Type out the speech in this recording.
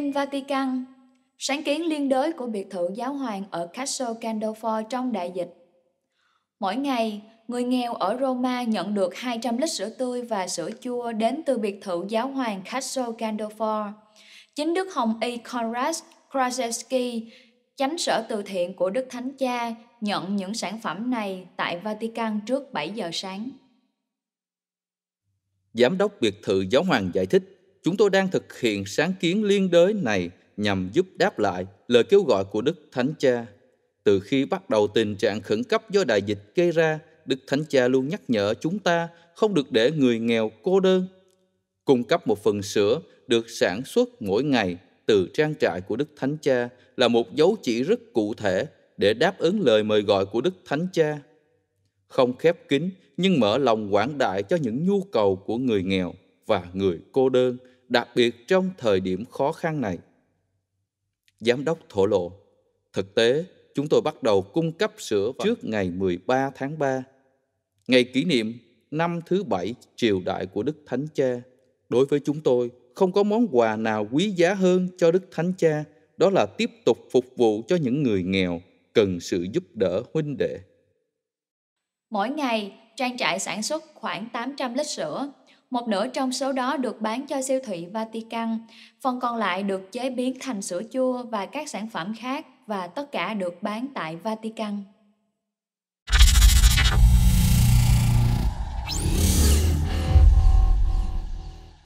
Tin Vatican Sáng kiến liên đới của biệt thự giáo hoàng ở Castle Gandolfo trong đại dịch Mỗi ngày, người nghèo ở Roma nhận được 200 lít sữa tươi và sữa chua đến từ biệt thự giáo hoàng Castle Gandolfo. Chính Đức Hồng Y Konrad Kraszewski, chánh sở từ thiện của Đức Thánh Cha, nhận những sản phẩm này tại Vatican trước 7 giờ sáng. Giám đốc biệt thự giáo hoàng giải thích chúng tôi đang thực hiện sáng kiến liên đới này nhằm giúp đáp lại lời kêu gọi của Đức Thánh Cha. Từ khi bắt đầu tình trạng khẩn cấp do đại dịch gây ra, Đức Thánh Cha luôn nhắc nhở chúng ta không được để người nghèo cô đơn. Cung cấp một phần sữa được sản xuất mỗi ngày từ trang trại của Đức Thánh Cha là một dấu chỉ rất cụ thể để đáp ứng lời mời gọi của Đức Thánh Cha. Không khép kín nhưng mở lòng quảng đại cho những nhu cầu của người nghèo và người cô đơn – đặc biệt trong thời điểm khó khăn này. Giám đốc thổ lộ, thực tế chúng tôi bắt đầu cung cấp sữa trước ngày 13 tháng 3, ngày kỷ niệm năm thứ bảy triều đại của Đức Thánh Cha. Đối với chúng tôi, không có món quà nào quý giá hơn cho Đức Thánh Cha, đó là tiếp tục phục vụ cho những người nghèo cần sự giúp đỡ huynh đệ. Mỗi ngày, trang trại sản xuất khoảng 800 lít sữa một nửa trong số đó được bán cho siêu thị Vatican, phần còn lại được chế biến thành sữa chua và các sản phẩm khác và tất cả được bán tại Vatican.